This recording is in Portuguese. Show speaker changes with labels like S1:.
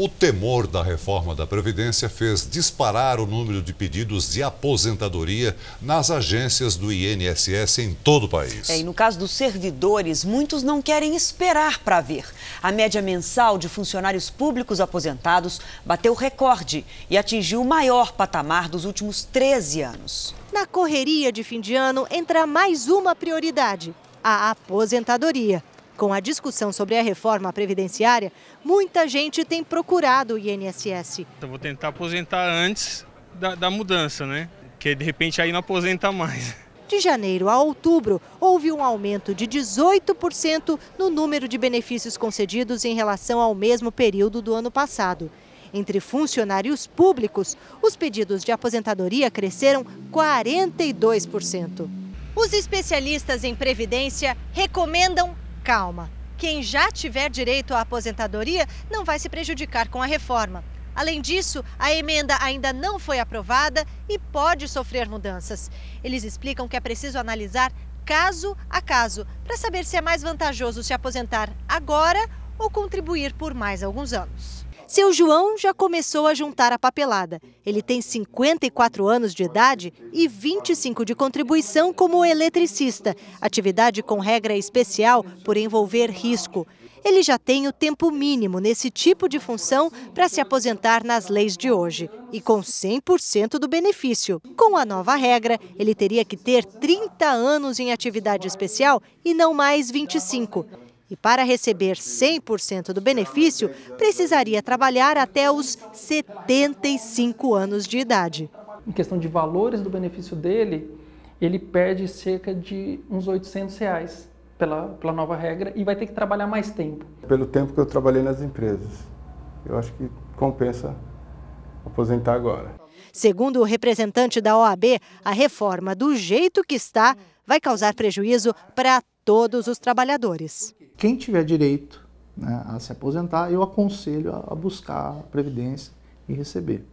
S1: O temor da reforma da Previdência fez disparar o número de pedidos de aposentadoria nas agências do INSS em todo o país. É, e no caso dos servidores, muitos não querem esperar para ver. A média mensal de funcionários públicos aposentados bateu recorde e atingiu o maior patamar dos últimos 13 anos. Na correria de fim de ano entra mais uma prioridade: a aposentadoria. Com a discussão sobre a reforma previdenciária, muita gente tem procurado o INSS. Eu então, vou tentar aposentar antes da, da mudança, né? Porque de repente aí não aposenta mais. De janeiro a outubro, houve um aumento de 18% no número de benefícios concedidos em relação ao mesmo período do ano passado. Entre funcionários públicos, os pedidos de aposentadoria cresceram 42%. Os especialistas em previdência recomendam calma. Quem já tiver direito à aposentadoria não vai se prejudicar com a reforma. Além disso, a emenda ainda não foi aprovada e pode sofrer mudanças. Eles explicam que é preciso analisar caso a caso para saber se é mais vantajoso se aposentar agora ou contribuir por mais alguns anos. Seu João já começou a juntar a papelada. Ele tem 54 anos de idade e 25 de contribuição como eletricista, atividade com regra especial por envolver risco. Ele já tem o tempo mínimo nesse tipo de função para se aposentar nas leis de hoje e com 100% do benefício. Com a nova regra, ele teria que ter 30 anos em atividade especial e não mais 25. E para receber 100% do benefício, precisaria trabalhar até os 75 anos de idade. Em questão de valores do benefício dele, ele perde cerca de uns 800 reais pela, pela nova regra e vai ter que trabalhar mais tempo. Pelo tempo que eu trabalhei nas empresas, eu acho que compensa aposentar agora. Segundo o representante da OAB, a reforma, do jeito que está, vai causar prejuízo para todos os trabalhadores quem tiver direito né, a se aposentar, eu aconselho a, a buscar a Previdência e receber.